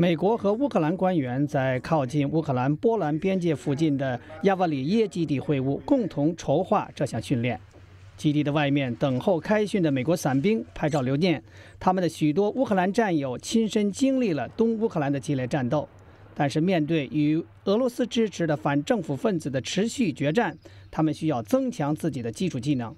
美国和乌克兰官员在靠近乌克兰波兰边界附近的亚瓦里耶基地会晤，共同筹划这项训练。基地的外面，等候开训的美国伞兵拍照留念。他们的许多乌克兰战友亲身经历了东乌克兰的激烈战斗，但是面对与俄罗斯支持的反政府分子的持续决战，他们需要增强自己的基础技能。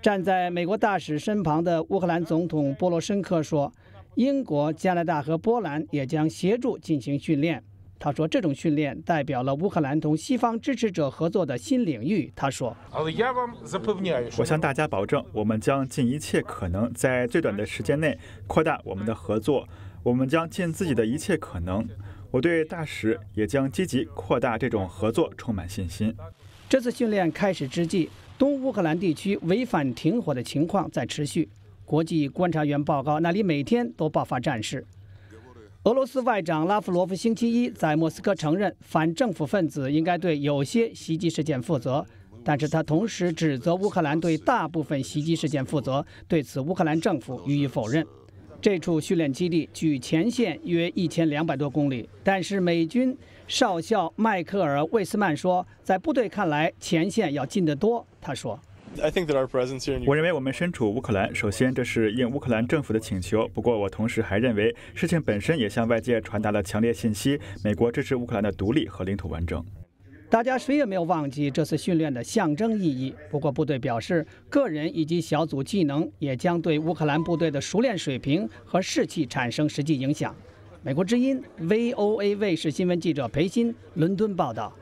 站在美国大使身旁的乌克兰总统波罗申科说。英国、加拿大和波兰也将协助进行训练。他说，这种训练代表了乌克兰同西方支持者合作的新领域。他说：“我向大家保证，我们将尽一切可能，在最短的时间内扩大我们的合作。我们将尽自己的一切可能。我对大使也将积极扩大这种合作充满信心。”这次训练开始之际，东乌克兰地区违反停火的情况在持续。国际观察员报告，那里每天都爆发战事。俄罗斯外长拉夫罗夫星期一在莫斯科承认，反政府分子应该对有些袭击事件负责，但是他同时指责乌克兰对大部分袭击事件负责。对此，乌克兰政府予以否认。这处训练基地距前线约一千两百多公里，但是美军少校迈克尔·魏斯曼说，在部队看来，前线要近得多。他说。我认为我们身处乌克兰，首先这是应乌克兰政府的请求。不过，我同时还认为，事情本身也向外界传达了强烈信息：美国支持乌克兰的独立和领土完整。大家谁也没有忘记这次训练的象征意义。不过，部队表示，个人以及小组技能也将对乌克兰部队的熟练水平和士气产生实际影响。美国之音 （VOA） 卫视新闻记者裴鑫，伦敦报道。